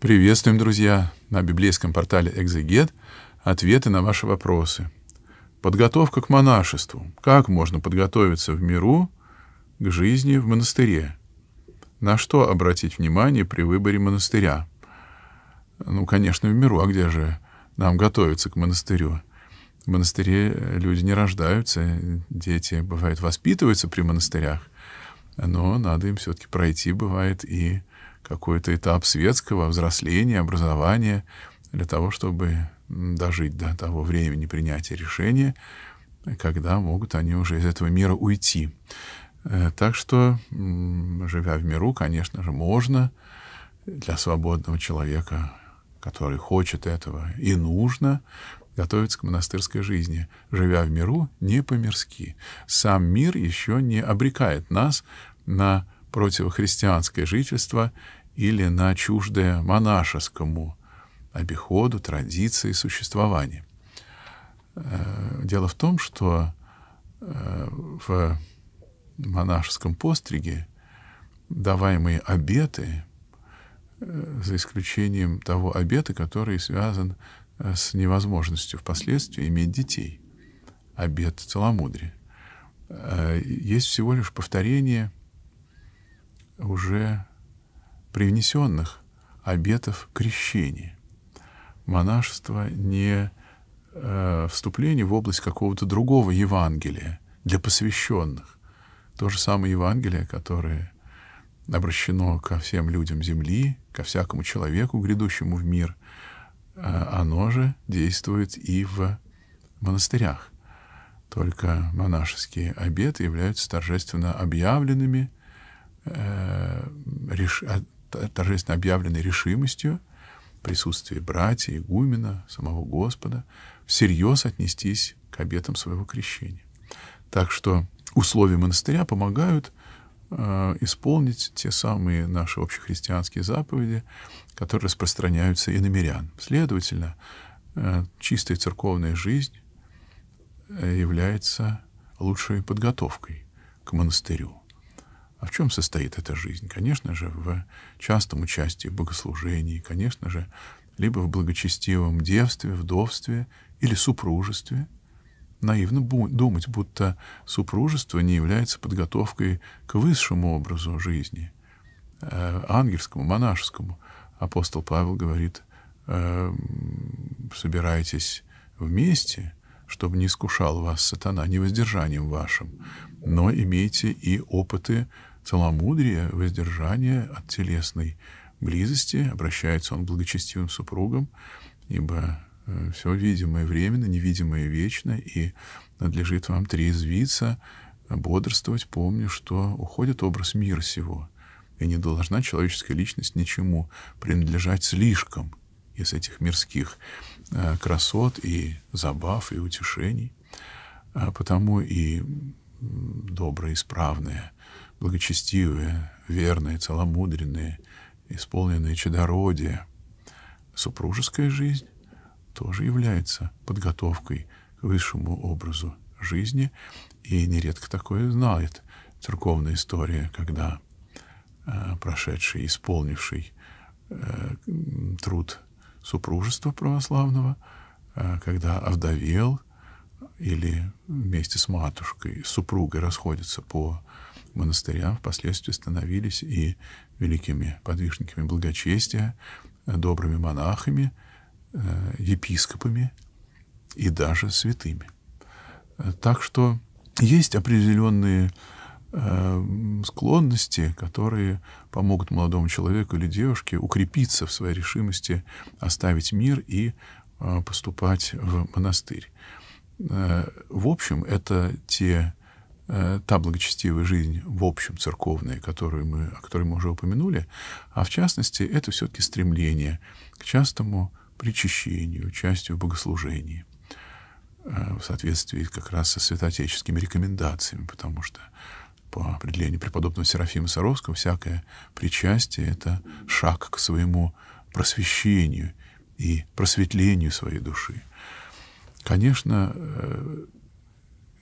Приветствуем, друзья, на библейском портале «Экзегет» ответы на ваши вопросы. Подготовка к монашеству. Как можно подготовиться в миру к жизни в монастыре? На что обратить внимание при выборе монастыря? Ну, конечно, в миру, а где же нам готовиться к монастырю? В монастыре люди не рождаются, дети, бывает, воспитываются при монастырях, но надо им все-таки пройти, бывает, и какой-то этап светского взросления, образования, для того, чтобы дожить до того времени принятия решения, когда могут они уже из этого мира уйти. Э, так что, живя в миру, конечно же, можно для свободного человека, который хочет этого, и нужно готовиться к монастырской жизни, живя в миру не по-мирски. Сам мир еще не обрекает нас на противохристианское жительство или на чуждое монашескому обиходу, традиции существования. Э, дело в том, что э, в монашеском постриге даваемые обеты, э, за исключением того обета, который связан с невозможностью впоследствии иметь детей, обет целомудрия, есть всего лишь повторение – уже привнесенных обетов крещения. Монашество не э, вступление в область какого-то другого Евангелия для посвященных. То же самое Евангелие, которое обращено ко всем людям земли, ко всякому человеку, грядущему в мир, э, оно же действует и в монастырях. Только монашеские обеты являются торжественно объявленными, Э, реш... А, торжественно объявленной решимостью присутствия братья, игумена, самого Господа, всерьез отнестись к обетам своего крещения. Так что условия монастыря помогают э, исполнить те самые наши общехристианские заповеди, которые распространяются и на мирян. Следовательно, э, чистая церковная жизнь является лучшей подготовкой к монастырю. А в чем состоит эта жизнь? Конечно же, в частом участии в богослужении, конечно же, либо в благочестивом девстве, вдовстве или супружестве. Наивно думать, будто супружество не является подготовкой к высшему образу жизни, э, ангельскому, монашескому. Апостол Павел говорит, э, собирайтесь вместе, чтобы не искушал вас сатана не воздержанием вашим, но имейте и опыты целомудрие, воздержание от телесной близости. Обращается он благочестивым супругам, ибо э, все видимое временно, невидимое вечно, и надлежит вам трезвиться, бодрствовать, помню, что уходит образ мира сего, и не должна человеческая личность ничему принадлежать слишком из этих мирских э, красот и забав, и утешений. А потому и добрая, исправная благочестивые, верные, целомудренные, исполненные чадородия. Супружеская жизнь тоже является подготовкой к высшему образу жизни, и нередко такое знает церковная история, когда э, прошедший, исполнивший э, труд супружества православного, э, когда овдовел или вместе с матушкой, с супругой расходятся по монастыря впоследствии становились и великими подвижниками благочестия, добрыми монахами, э, епископами и даже святыми. Так что есть определенные э, склонности, которые помогут молодому человеку или девушке укрепиться в своей решимости оставить мир и э, поступать в монастырь. В общем, это те Э, та благочестивая жизнь в общем церковная, которую мы, о которой мы уже упомянули, а в частности это все-таки стремление к частому причащению, участию в богослужении э, в соответствии как раз со святоотеческими рекомендациями, потому что по определению преподобного Серафима Саровского всякое причастие — это шаг к своему просвещению и просветлению своей души. Конечно, э,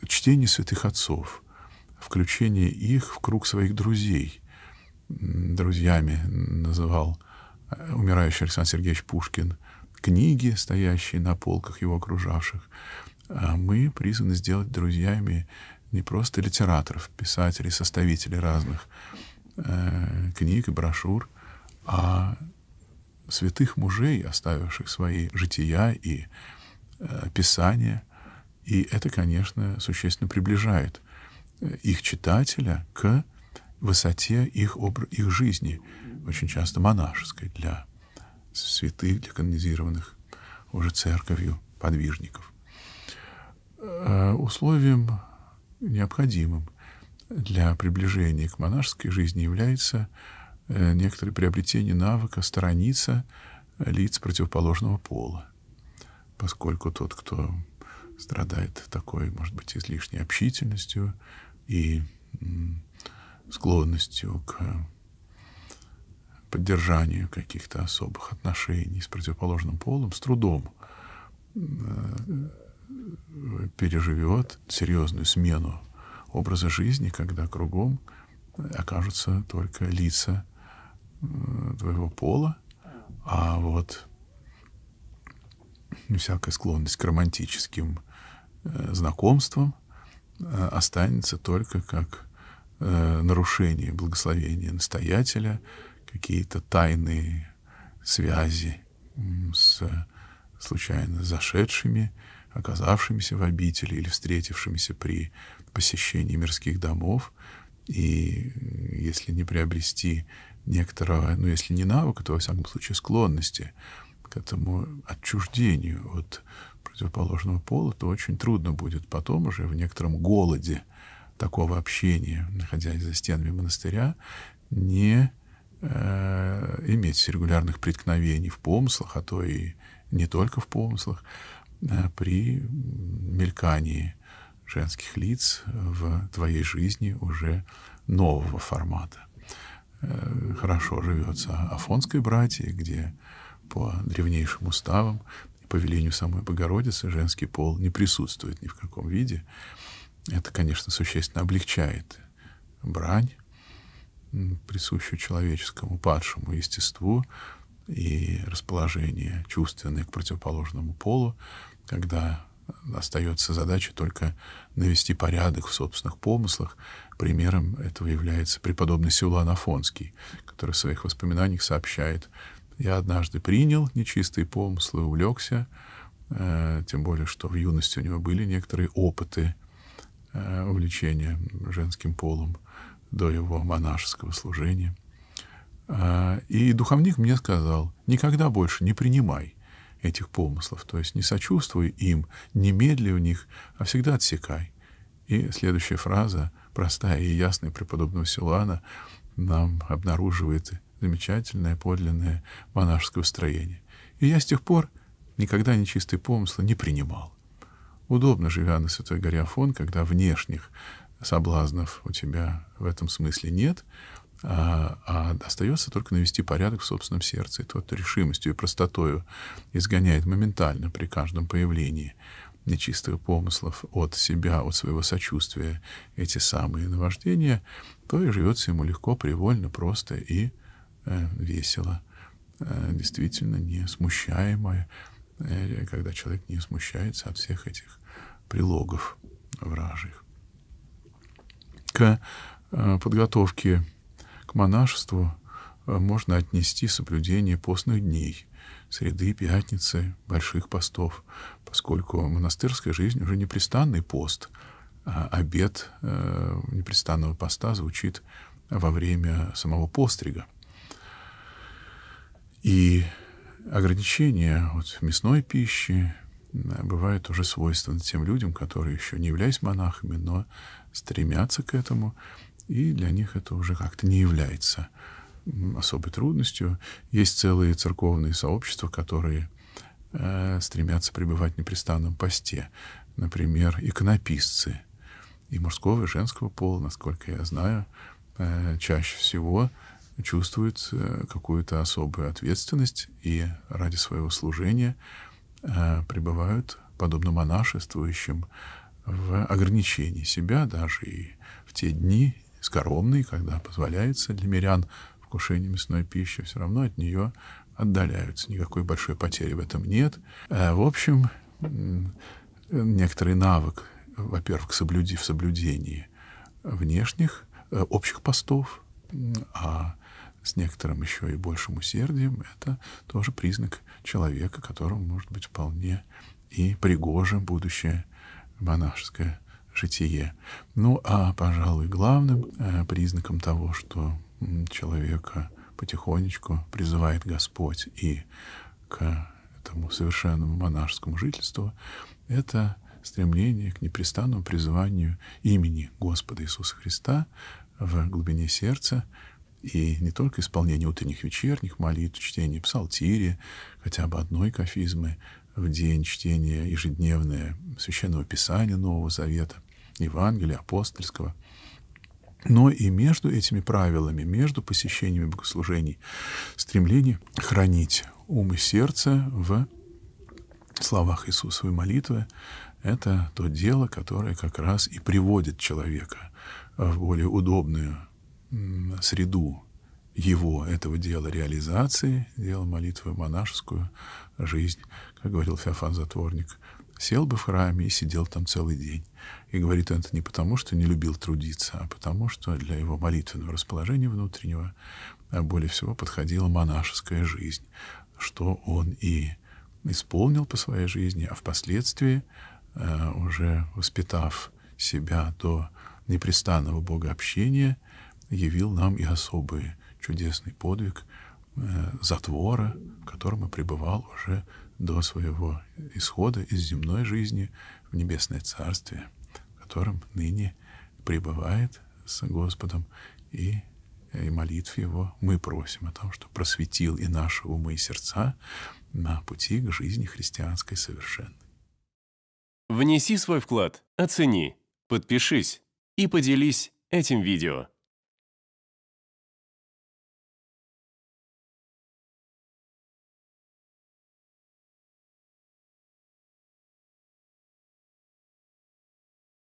чтение святых отцов, включение их в круг своих друзей, друзьями называл э, умирающий Александр Сергеевич Пушкин, книги, стоящие на полках его окружавших. А мы призваны сделать друзьями не просто литераторов, писателей, составителей разных э, книг и брошюр, а святых мужей, оставивших свои жития и э, писания – и это, конечно, существенно приближает э, их читателя к высоте их, обр- их жизни, очень часто монашеской, для святых, для канонизированных уже церковью подвижников. Э, условием необходимым для приближения к монашеской жизни является э, некоторое приобретение навыка сторониться лиц противоположного пола, поскольку тот, кто страдает такой, может быть, излишней общительностью и склонностью к поддержанию каких-то особых отношений с противоположным полом, с трудом э, переживет серьезную смену образа жизни, когда кругом окажутся только лица э, твоего пола, а вот всякая склонность к романтическим Э, знакомством э, останется только как э, нарушение благословения настоятеля, какие-то тайные связи с случайно зашедшими, оказавшимися в обители или встретившимися при посещении мирских домов. И если не приобрести некоторого, ну, если не навыка, то, во всяком случае, склонности к этому отчуждению от противоположного пола, то очень трудно будет потом уже в некотором голоде такого общения, находясь за стенами монастыря, не э, иметь регулярных преткновений в помыслах, а то и не только в помыслах, э, при мелькании женских лиц в твоей жизни уже нового формата. Э, хорошо живется Афонской братье, где по древнейшим уставам по велению самой Богородицы женский пол не присутствует ни в каком виде. Это, конечно, существенно облегчает брань, присущую человеческому падшему естеству и расположение чувственное к противоположному полу, когда остается задача только навести порядок в собственных помыслах. Примером этого является преподобный Силуан Афонский, который в своих воспоминаниях сообщает, я однажды принял нечистые помыслы, увлекся, э, тем более, что в юности у него были некоторые опыты э, увлечения женским полом до его монашеского служения. Э, и духовник мне сказал, никогда больше не принимай этих помыслов, то есть не сочувствуй им, не медли в них, а всегда отсекай. И следующая фраза, простая и ясная преподобного Силуана, нам обнаруживает замечательное, подлинное монашеское устроение. И я с тех пор никогда нечистые помыслы не принимал. Удобно, живя на Святой горе Афон, когда внешних соблазнов у тебя в этом смысле нет, а, а остается только навести порядок в собственном сердце. И тот решимостью и простотою изгоняет моментально при каждом появлении нечистых помыслов от себя, от своего сочувствия эти самые наваждения, то и живется ему легко, привольно, просто и Э, весело, э, действительно не смущаемое, э, когда человек не смущается от всех этих прилогов вражьих. К подготовке к монашеству можно отнести соблюдение постных дней, среды, пятницы, больших постов, поскольку монастырская жизнь уже непрестанный пост, а обед непрестанного поста звучит во время самого пострига. И ограничения от мясной пищи бывают уже свойственны тем людям, которые еще не являются монахами, но стремятся к этому, и для них это уже как-то не является особой трудностью. Есть целые церковные сообщества, которые э, стремятся пребывать в непрестанном посте. Например, иконописцы и мужского, и женского пола, насколько я знаю, э, чаще всего чувствует э, какую-то особую ответственность и ради своего служения э, пребывают, подобно монашествующим, в ограничении себя даже и в те дни скоромные, когда позволяется для мирян вкушение мясной пищи, все равно от нее отдаляются. Никакой большой потери в этом нет. Э, в общем, некоторый навык, во-первых, соблюди в соблюдении внешних общих постов, а с некоторым еще и большим усердием, это тоже признак человека, которому может быть вполне и пригоже будущее монашеское житие. Ну а, пожалуй, главным э, признаком того, что человека потихонечку призывает Господь и к этому совершенному монашескому жительству, это стремление к непрестанному призыванию имени Господа Иисуса Христа в глубине сердца, и не только исполнение утренних вечерних молитв, чтение псалтирия, хотя бы одной кафизмы в день, чтение ежедневное Священного Писания Нового Завета, Евангелия, апостольского. Но и между этими правилами, между посещениями богослужений, стремление хранить ум и сердце в словах Иисусовой молитвы — это то дело, которое как раз и приводит человека в более удобную среду его, этого дела реализации, дела молитвы монашескую, жизнь, как говорил Феофан Затворник, сел бы в храме и сидел там целый день. И говорит он это не потому, что не любил трудиться, а потому, что для его молитвенного расположения внутреннего а более всего подходила монашеская жизнь, что он и исполнил по своей жизни, а впоследствии, э, уже воспитав себя до непрестанного богообщения, явил нам и особый чудесный подвиг э, затвора, в котором и пребывал уже до своего исхода из земной жизни в небесное царствие, в котором ныне пребывает с Господом, и, э, и молитв его мы просим о том, что просветил и наши умы и сердца на пути к жизни христианской совершенной. Внеси свой вклад, оцени, подпишись и поделись этим видео.